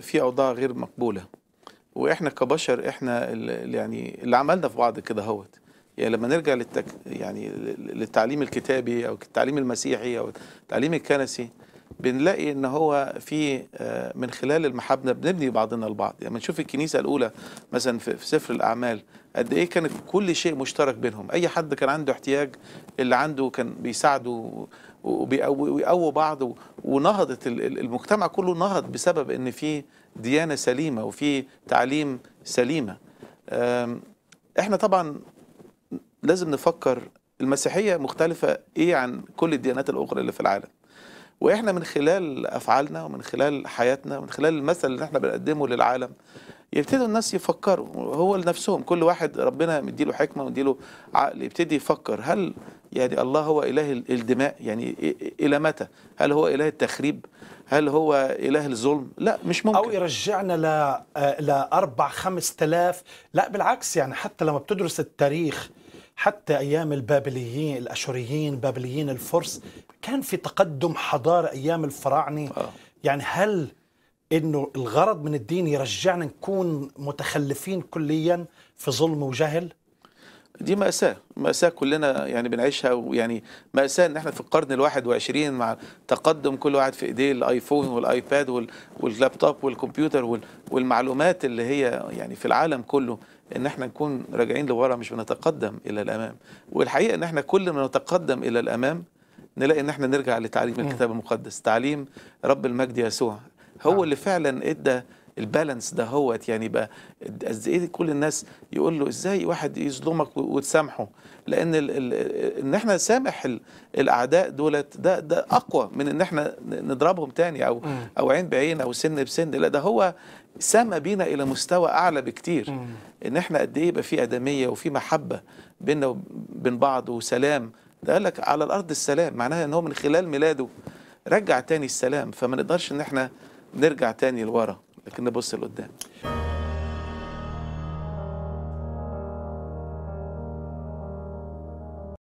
في اوضاع غير مقبوله واحنا كبشر احنا اللي يعني اللي عملنا في بعض كده هوت يعني لما نرجع للتك يعني للتعليم الكتابي او التعليم المسيحي او التعليم الكنسي بنلاقي ان هو في آه، من خلال المحبه بنبني بعضنا البعض يعني نشوف الكنيسه الاولى مثلا في سفر الاعمال قد ايه كان كل شيء مشترك بينهم اي حد كان عنده احتياج اللي عنده كان بيساعده وبيقووا بعض ونهضت المجتمع كله نهض بسبب ان في ديانه سليمه وفي تعليم سليمه احنا طبعا لازم نفكر المسيحيه مختلفه ايه عن كل الديانات الاخرى اللي في العالم واحنا من خلال افعالنا ومن خلال حياتنا ومن خلال المثل اللي احنا بنقدمه للعالم يبتدوا الناس يفكروا هو لنفسهم كل واحد ربنا مديله حكمه ومديله عقل يبتدي يفكر هل يعني الله هو اله الدماء يعني الى متى هل هو اله التخريب هل هو اله الظلم لا مش ممكن او يرجعنا ل ل 4 5000 لا بالعكس يعني حتى لما بتدرس التاريخ حتى ايام البابليين الاشوريين بابليين الفرس كان في تقدم حضاره ايام الفراعنه آه. يعني هل انه الغرض من الدين يرجعنا نكون متخلفين كليا في ظلم وجهل دي مأساة مأساة كلنا يعني بنعيشها ويعني مأساة ان احنا في القرن الواحد وعشرين مع تقدم كل واحد في ايديه الايفون والايباد واللابتوب والكمبيوتر والمعلومات اللي هي يعني في العالم كله ان احنا نكون راجعين لورا مش بنتقدم الى الامام والحقيقة ان احنا كل ما نتقدم الى الامام نلاقي ان احنا نرجع لتعليم الكتاب المقدس تعليم رب المجد يسوع هو نعم. اللي فعلا ادى البالانس ده هوت يعني بقى قد ايه كل الناس يقول له ازاي واحد يظلمك وتسامحه لان ال ال ان احنا نسامح الاعداء دولت ده ده اقوى من ان احنا نضربهم تاني او او عين بعين او سن بسن لا ده هو سمى بينا الى مستوى اعلى بكتير ان احنا قد ايه يبقى في ادميه وفي محبه بينا وبين بعض وسلام ده قال لك على الارض السلام معناها ان هو من خلال ميلاده رجع تاني السلام فما نقدرش ان احنا نرجع تاني لورا لكن نبص لقدام